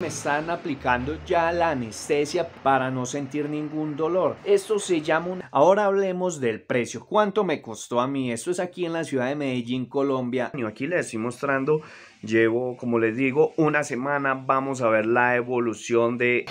Me están aplicando ya la anestesia para no sentir ningún dolor. Esto se llama un... Ahora hablemos del precio. ¿Cuánto me costó a mí? Esto es aquí en la ciudad de Medellín, Colombia. aquí les estoy mostrando, llevo, como les digo, una semana. Vamos a ver la evolución de...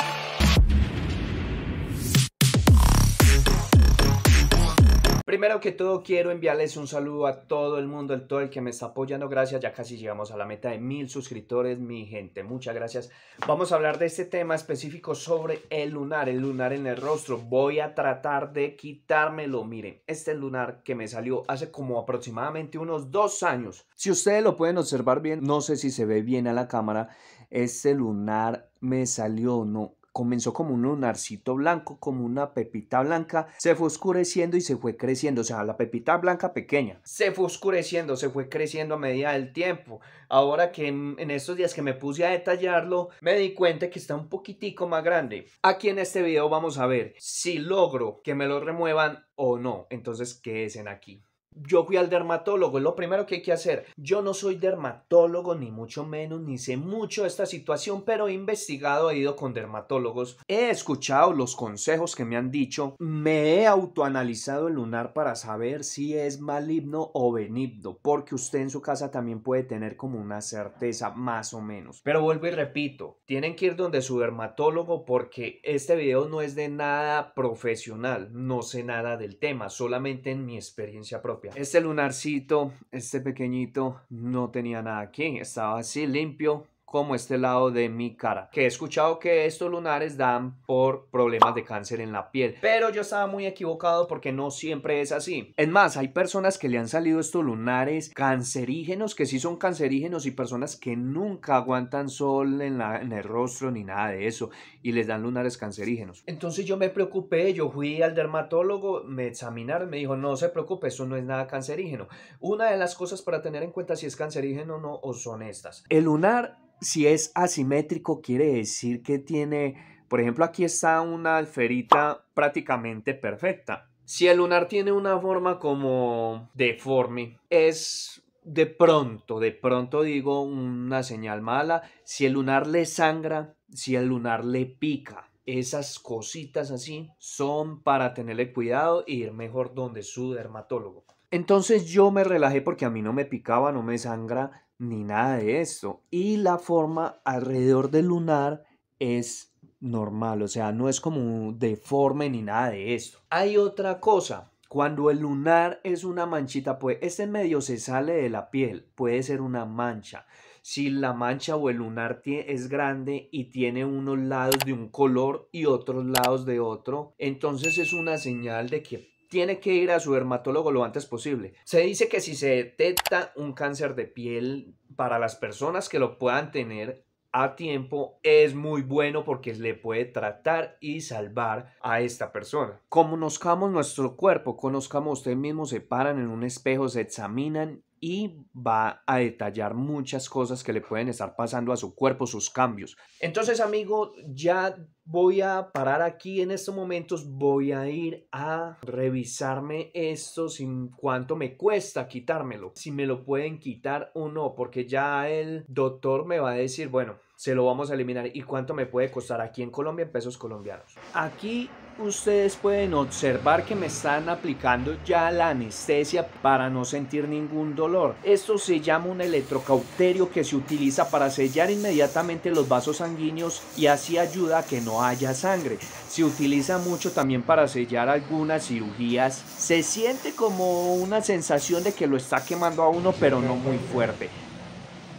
Primero que todo, quiero enviarles un saludo a todo el mundo, a todo el que me está apoyando. Gracias, ya casi llegamos a la meta de mil suscriptores, mi gente. Muchas gracias. Vamos a hablar de este tema específico sobre el lunar, el lunar en el rostro. Voy a tratar de quitármelo. Miren, este lunar que me salió hace como aproximadamente unos dos años. Si ustedes lo pueden observar bien, no sé si se ve bien a la cámara. Este lunar me salió, no, Comenzó como un narcito blanco, como una pepita blanca, se fue oscureciendo y se fue creciendo, o sea, la pepita blanca pequeña, se fue oscureciendo, se fue creciendo a medida del tiempo. Ahora que en estos días que me puse a detallarlo, me di cuenta que está un poquitico más grande. Aquí en este video vamos a ver si logro que me lo remuevan o no. Entonces, quédense aquí yo fui al dermatólogo, es lo primero que hay que hacer. Yo no soy dermatólogo, ni mucho menos, ni sé mucho de esta situación, pero he investigado, he ido con dermatólogos, he escuchado los consejos que me han dicho, me he autoanalizado el lunar para saber si es maligno o benigno, porque usted en su casa también puede tener como una certeza, más o menos. Pero vuelvo y repito, tienen que ir donde su dermatólogo porque este video no es de nada profesional, no sé nada del tema, solamente en mi experiencia propia. Este lunarcito, este pequeñito, no tenía nada aquí, estaba así limpio, como este lado de mi cara. Que he escuchado que estos lunares dan por problemas de cáncer en la piel. Pero yo estaba muy equivocado porque no siempre es así. Es más, hay personas que le han salido estos lunares cancerígenos, que sí son cancerígenos, y personas que nunca aguantan sol en, el rostro ni nada de eso. Y les dan lunares cancerígenos. Entonces yo me preocupé, yo fui al dermatólogo, me examinaron, me dijo, no se preocupe, eso no es nada cancerígeno. Una de las cosas para tener en cuenta si es cancerígeno o no, o son estas. El lunar si es asimétrico, quiere decir que tiene, por ejemplo, aquí está una alferita prácticamente perfecta. Si el lunar tiene una forma como deforme, es de pronto, de pronto digo una señal mala. Si el lunar le sangra, si el lunar le pica, esas cositas así son para tenerle cuidado e ir mejor donde su dermatólogo. Entonces yo me relajé porque a mí no me picaba, no me sangra, ni nada de esto. Y la forma alrededor del lunar es normal, o sea, no es como deforme ni nada de eso Hay otra cosa. Cuando el lunar es una manchita, pues este medio se sale de la piel, puede ser una mancha. Si la mancha o el lunar es grande y tiene unos lados de un color y otros lados de otro, entonces es una señal de que tiene que ir a su dermatólogo lo antes posible. Se dice que si se detecta un cáncer de piel para las personas que lo puedan tener a tiempo es muy bueno porque le puede tratar y salvar a esta persona. Conozcamos nuestro cuerpo, conozcamos usted mismo, se paran en un espejo, se examinan y va a detallar muchas cosas que le pueden estar pasando a su cuerpo, sus cambios. Entonces, amigo, ya voy a parar aquí en estos momentos, voy a ir a revisarme esto sin cuánto me cuesta quitármelo, si me lo pueden quitar o no, porque ya el doctor me va a decir, bueno, se lo vamos a eliminar. ¿Y cuánto me puede costar aquí en Colombia en pesos colombianos? Aquí ustedes pueden observar que me están aplicando ya la anestesia para no sentir ningún dolor. Esto se llama un electrocauterio que se utiliza para sellar inmediatamente los vasos sanguíneos y así ayuda a que no haya sangre. Se utiliza mucho también para sellar algunas cirugías. Se siente como una sensación de que lo está quemando a uno pero no muy fuerte.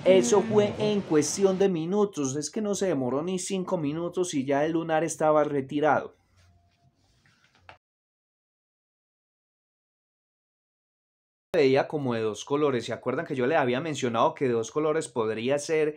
Eso fue en cuestión de minutos. Es que no se demoró ni cinco minutos y ya el lunar estaba retirado. Veía como de dos colores. ¿Se acuerdan que yo le había mencionado que de dos colores podría ser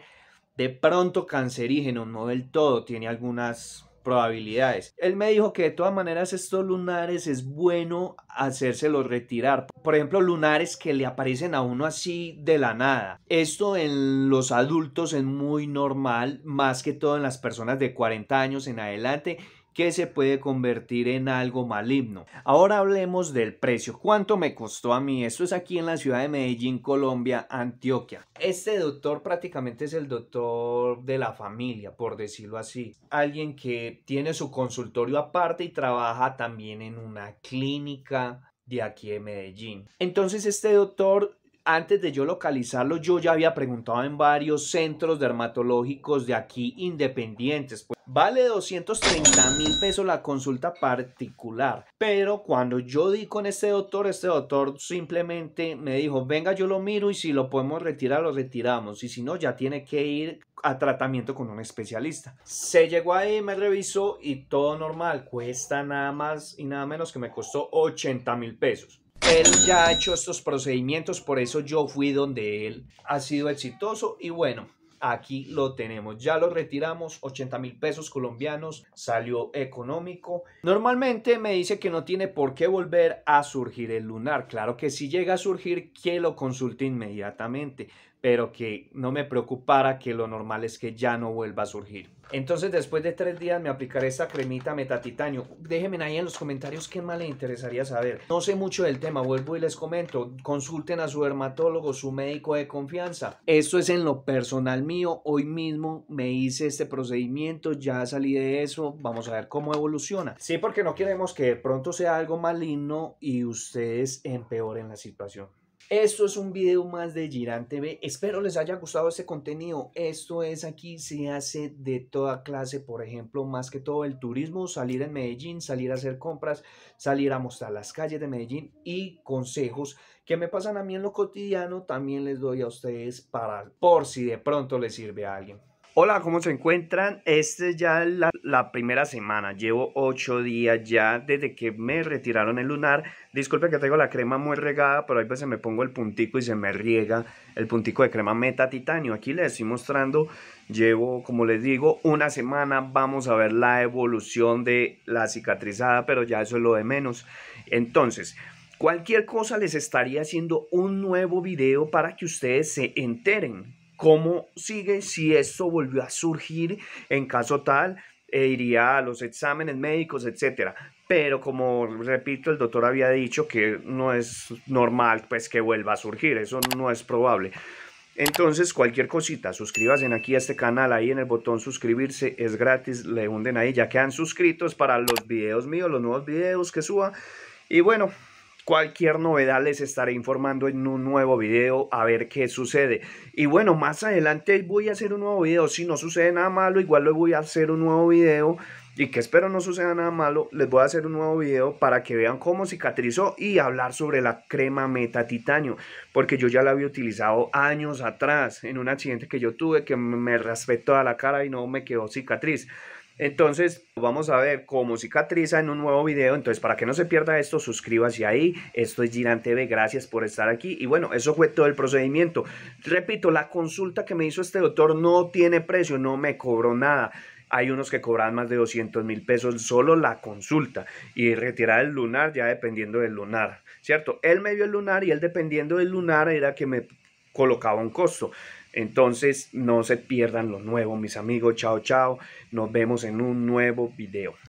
de pronto cancerígeno? No del todo. Tiene algunas probabilidades. Él me dijo que de todas maneras estos lunares es bueno hacérselos retirar. Por ejemplo, lunares que le aparecen a uno así de la nada. Esto en los adultos es muy normal, más que todo en las personas de 40 años en adelante que se puede convertir en algo maligno. Ahora hablemos del precio. ¿Cuánto me costó a mí? Esto es aquí en la ciudad de Medellín, Colombia, Antioquia. Este doctor prácticamente es el doctor de la familia, por decirlo así. Alguien que tiene su consultorio aparte y trabaja también en una clínica de aquí de Medellín. Entonces este doctor antes de yo localizarlo, yo ya había preguntado en varios centros dermatológicos de aquí independientes. Pues, vale 230 mil pesos la consulta particular. Pero cuando yo di con este doctor, este doctor simplemente me dijo, venga, yo lo miro y si lo podemos retirar, lo retiramos. Y si no, ya tiene que ir a tratamiento con un especialista. Se llegó ahí, me revisó y todo normal. Cuesta nada más y nada menos que me costó 80 mil pesos él ya ha hecho estos procedimientos, por eso yo fui donde él ha sido exitoso y bueno. Aquí lo tenemos, ya lo retiramos, 80 mil pesos colombianos, salió económico. Normalmente me dice que no tiene por qué volver a surgir el lunar. Claro que si llega a surgir, que lo consulte inmediatamente, pero que no me preocupara que lo normal es que ya no vuelva a surgir. Entonces, después de tres días me aplicaré esta cremita metatitanio. Déjenme ahí en los comentarios qué más les interesaría saber. No sé mucho del tema, vuelvo y les comento. Consulten a su dermatólogo, su médico de confianza. Esto es en lo personal mío. Hoy mismo me hice este procedimiento, ya salí de eso. Vamos a ver cómo evoluciona. Sí, porque no queremos que de pronto sea algo maligno y ustedes empeoren la situación. Esto es un video más de Girante TV. Espero les haya gustado este contenido. Esto es aquí, se hace de toda clase, por ejemplo, más que todo el turismo, salir en Medellín, salir a hacer compras, salir a mostrar las calles de Medellín y consejos que me pasan a mí en lo cotidiano, también les doy a ustedes para por si de pronto les sirve a alguien. Hola, ¿cómo se encuentran? Este ya es la, la, primera semana, llevo ocho días ya desde que me retiraron el lunar. Disculpe que tengo la crema muy regada, pero ahí pues se me pongo el puntico y se me riega el puntico de crema meta titanio. Aquí les estoy mostrando, llevo, como les digo, una semana. Vamos a ver la evolución de la cicatrizada, pero ya eso es lo de menos. Entonces... Cualquier cosa les estaría haciendo un nuevo video para que ustedes se enteren cómo sigue, si esto volvió a surgir en caso tal, e iría a los exámenes médicos, etcétera. Pero como repito, el doctor había dicho que no es normal pues que vuelva a surgir, eso no es probable. Entonces, cualquier cosita, suscríbanse aquí a este canal, ahí en el botón suscribirse, es gratis, le hunden ahí, ya que han suscritos para los videos míos, los nuevos videos que suba. Y bueno, cualquier novedad les estaré informando en un nuevo video a ver qué sucede. Y bueno, más adelante voy a hacer un nuevo video. Si no sucede nada malo, igual le voy a hacer un nuevo video. Y que espero no suceda nada malo, les voy a hacer un nuevo video para que vean cómo cicatrizó y hablar sobre la crema meta Porque yo ya la había utilizado años atrás en un accidente que yo tuve que me raspé toda la cara y no me quedó cicatriz. Entonces, vamos a ver cómo cicatriza en un nuevo video. Entonces, para que no se pierda esto, suscríbase ahí. Esto es Girante TV, gracias por estar aquí. Y bueno, eso fue todo el procedimiento. Repito, la consulta que me hizo este doctor no tiene precio, no me cobró nada hay unos que cobran más de 200 mil pesos solo la consulta y retirar el lunar ya dependiendo del lunar, ¿cierto? Él me dio el lunar y él dependiendo del lunar era que me colocaba un costo. Entonces no se pierdan lo nuevo, mis amigos. Chao, chao. Nos vemos en un nuevo video.